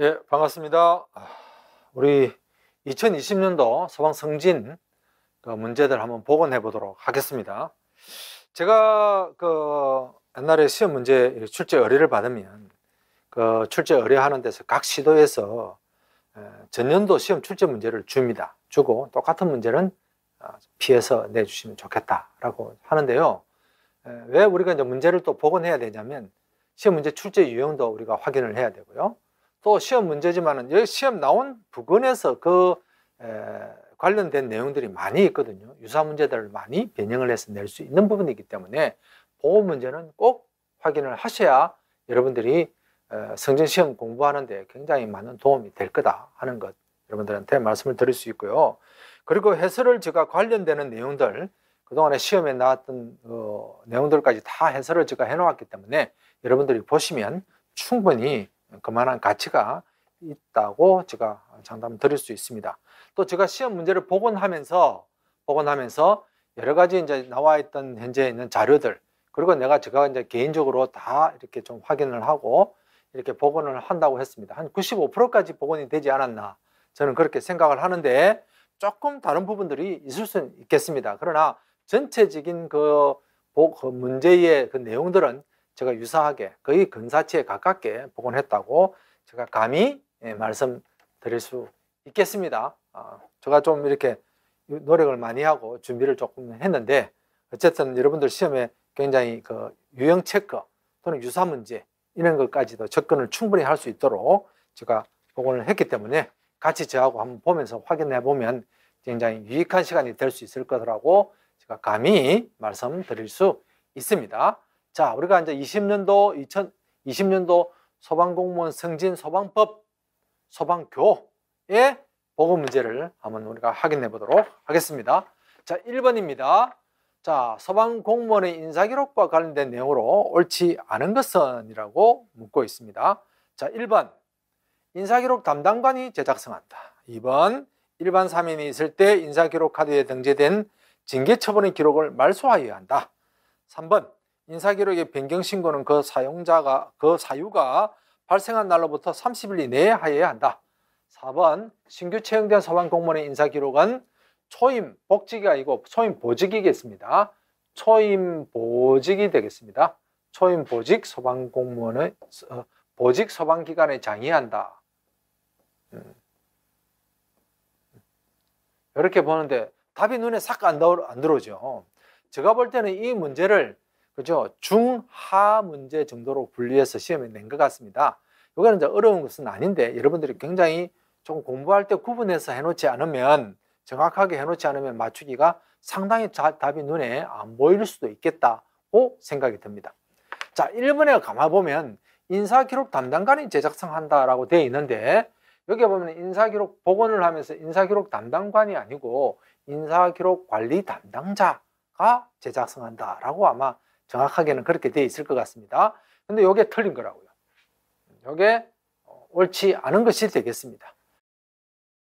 예, 반갑습니다. 아, 우리 2020년도 소방 성진 그 문제들 한번 복원해 보도록 하겠습니다. 제가 그 옛날에 시험 문제 출제 의뢰를 받으면 그 출제 의뢰하는 데서 각 시도에서 전년도 시험 출제 문제를 줍니다. 주고 똑같은 문제는 아, 피해서 내주시면 좋겠다라고 하는데요. 왜 우리가 이제 문제를 또 복원해야 되냐면 시험 문제 출제 유형도 우리가 확인을 해야 되고요. 또 시험 문제지만은 여기 시험 나온 부근에서 그 에, 관련된 내용들이 많이 있거든요. 유사 문제들을 많이 변형을 해서 낼 수 있는 부분이기 때문에 보호 문제는 꼭 확인을 하셔야 여러분들이 성전 시험 공부하는데 굉장히 많은 도움이 될 거다 하는 것 여러분들한테 말씀을 드릴 수 있고요. 그리고 해설을 제가 관련되는 내용들 그동안에 시험에 나왔던 어, 내용들까지 다 해설을 제가 해놓았기 때문에 여러분들이 보시면 충분히 그만한 가치가 있다고 제가 장담 드릴 수 있습니다. 또 제가 시험 문제를 복원하면서 복원하면서 여러 가지 이제 나와 있던 현재 있는 자료들 그리고 내가 제가 이제 개인적으로 다 이렇게 좀 확인을 하고 이렇게 복원을 한다고 했습니다. 한 95%까지 복원이 되지 않았나 저는 그렇게 생각을 하는데 조금 다른 부분들이 있을 수는 있겠습니다. 그러나 전체적인 그, 그 문제의 그 내용들은 제가 유사하게 거의 근사치에 가깝게 복원했다고 제가 감히 예, 말씀드릴 수 있겠습니다. 아, 제가 좀 이렇게 노력을 많이 하고 준비를 조금 했는데 어쨌든 여러분들 시험에 굉장히 그 유형 체크 또는 유사 문제 이런 것까지도 접근을 충분히 할 수 있도록 제가 복원을 했기 때문에 같이 저하고 한번 보면서 확인해 보면 굉장히 유익한 시간이 될 수 있을 것이라고 제가 감히 말씀드릴 수 있습니다. 자, 우리가 이제 20년도 2020년도 소방공무원 승진 소방법 소방교의 보고 문제를 한번 우리가 확인해 보도록 하겠습니다. 자, 1번입니다. 자, 소방공무원의 인사기록과 관련된 내용으로 옳지 않은 것은 이라고 묻고 있습니다. 자, 1번. 인사기록 담당관이 제작성한다. 2번. 일반 사민이 있을 때 인사기록 카드에 등재된 징계 처분의 기록을 말소하여야 한다. 3번. 인사기록의 변경 신고는 그 사용자가 그 사유가 발생한 날로부터 30일 이내에 하여야 한다. 4번 신규 채용된 서방 공무원의 인사기록은 초임 복직이 아니고 초임 보직이겠습니다. 초임 보직이 되겠습니다. 초임 보직 소방 공무원의 어, 보직 소방 기간에 장의한다. 음. 이렇게 보는데 답이 눈에 싹 안 들어오죠. 제가 볼 때는 이 문제를 그죠? 중하 문제 정도로 분리해서 시험에 낸 것 같습니다. 이거는 이제 어려운 것은 아닌데 여러분들이 굉장히 조 공부할 때 구분해서 해놓지 않으면 정확하게 해놓지 않으면 맞추기가 상당히 자, 답이 눈에 안 보일 수도 있겠다고 생각이 듭니다. 자, 1번에 가만보면 인사기록 담당관이 제작성한다라고 되어 있는데 여기 보면 인사기록 복원을 하면서 인사기록 담당관이 아니고 인사기록 관리 담당자가 제작성한다라고 아마 정확하게는 그렇게 되어 있을 것 같습니다. 근데 이게 틀린 거라고요. 이게 옳지 않은 것이 되겠습니다.